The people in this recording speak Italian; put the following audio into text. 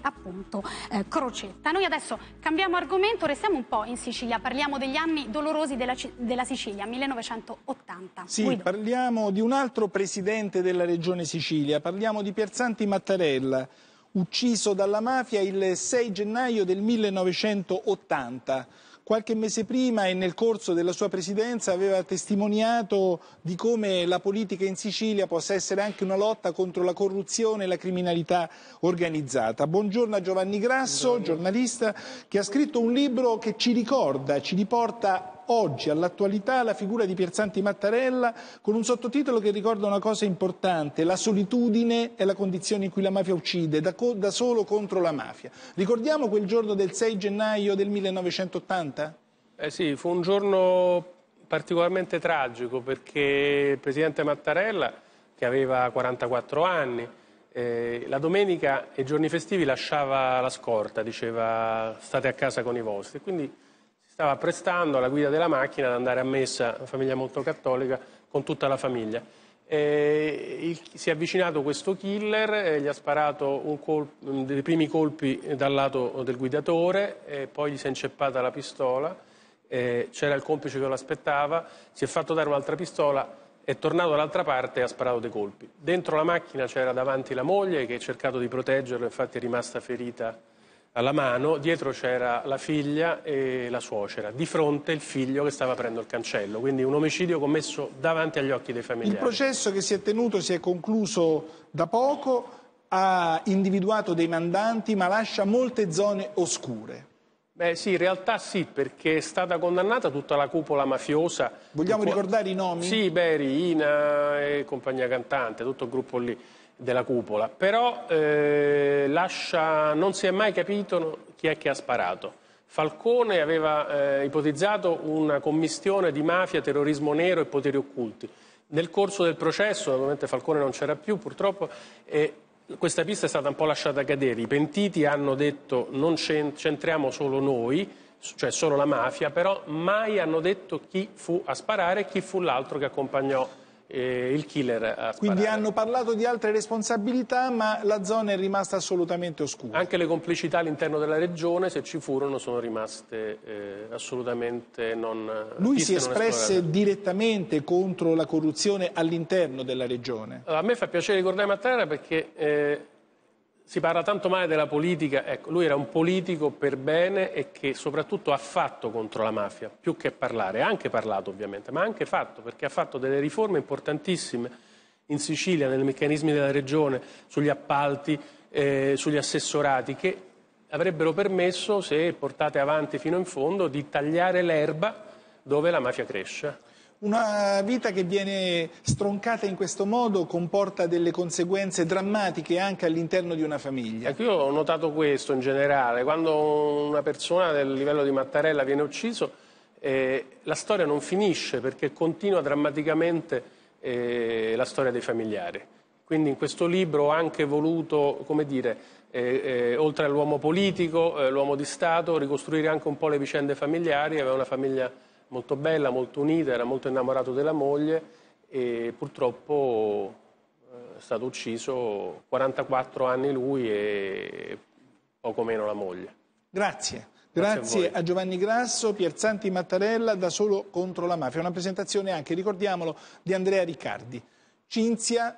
appunto eh, Crocetta. Noi adesso cambiamo argomento, restiamo un po' in Sicilia, parliamo degli anni dolorosi della, della Sicilia, 1980. Sì, Guido. parliamo di un altro presidente della regione Sicilia, parliamo di Pierzanti Mattarella, ucciso dalla mafia il 6 gennaio del 1980 qualche mese prima e nel corso della sua presidenza aveva testimoniato di come la politica in Sicilia possa essere anche una lotta contro la corruzione e la criminalità organizzata. Buongiorno a Giovanni Grasso, giornalista, che ha scritto un libro che ci ricorda, ci riporta oggi, all'attualità, la figura di Pierzanti Mattarella con un sottotitolo che ricorda una cosa importante, la solitudine è la condizione in cui la mafia uccide, da, da solo contro la mafia. Ricordiamo quel giorno del 6 gennaio del 1980? Eh sì, fu un giorno particolarmente tragico perché il presidente Mattarella, che aveva 44 anni, eh, la domenica e i giorni festivi lasciava la scorta, diceva state a casa con i vostri. Quindi stava prestando alla guida della macchina ad andare a messa, una famiglia molto cattolica, con tutta la famiglia. E, il, si è avvicinato questo killer, gli ha sparato un colp, dei primi colpi dal lato del guidatore, poi gli si è inceppata la pistola, c'era il complice che lo aspettava, si è fatto dare un'altra pistola, è tornato dall'altra parte e ha sparato dei colpi. Dentro la macchina c'era davanti la moglie che ha cercato di proteggerlo, infatti è rimasta ferita alla mano, dietro c'era la figlia e la suocera, di fronte il figlio che stava aprendo il cancello, quindi un omicidio commesso davanti agli occhi dei familiari. Il processo che si è tenuto si è concluso da poco, ha individuato dei mandanti ma lascia molte zone oscure. Beh sì, in realtà sì, perché è stata condannata tutta la cupola mafiosa. Vogliamo ricordare i nomi? Sì, Beri, Ina e compagnia cantante, tutto il gruppo lì della cupola, però eh, lascia, non si è mai capito chi è che ha sparato. Falcone aveva eh, ipotizzato una commistione di mafia, terrorismo nero e poteri occulti. Nel corso del processo, ovviamente Falcone non c'era più purtroppo, eh, questa pista è stata un po' lasciata cadere. I pentiti hanno detto non c'entriamo solo noi, cioè solo la mafia, però mai hanno detto chi fu a sparare e chi fu l'altro che accompagnò eh, il killer a sparare. Quindi hanno parlato di altre responsabilità, ma la zona è rimasta assolutamente oscura. Anche le complicità all'interno della regione, se ci furono, sono rimaste eh, assolutamente non Lui si espresse esplorate. direttamente contro la corruzione all'interno della regione. A me fa piacere ricordare Mattarella perché... Eh, si parla tanto male della politica, ecco, lui era un politico per bene e che soprattutto ha fatto contro la mafia, più che parlare, ha anche parlato ovviamente, ma ha anche fatto, perché ha fatto delle riforme importantissime in Sicilia, nei meccanismi della regione, sugli appalti, eh, sugli assessorati, che avrebbero permesso, se portate avanti fino in fondo, di tagliare l'erba dove la mafia cresce. Una vita che viene stroncata in questo modo comporta delle conseguenze drammatiche anche all'interno di una famiglia. Ecco, io ho notato questo in generale, quando una persona del livello di Mattarella viene ucciso, eh, la storia non finisce perché continua drammaticamente eh, la storia dei familiari. Quindi in questo libro ho anche voluto, come dire, eh, eh, oltre all'uomo politico, eh, l'uomo di Stato, ricostruire anche un po' le vicende familiari, aveva una famiglia molto bella, molto unita, era molto innamorato della moglie e purtroppo eh, è stato ucciso 44 anni lui e poco meno la moglie. Grazie. Grazie, Grazie a, a, Giovanni Grasso, Pierzanti Mattarella, da solo contro la mafia. Una presentazione anche, ricordiamolo, di Andrea Riccardi. Cinzia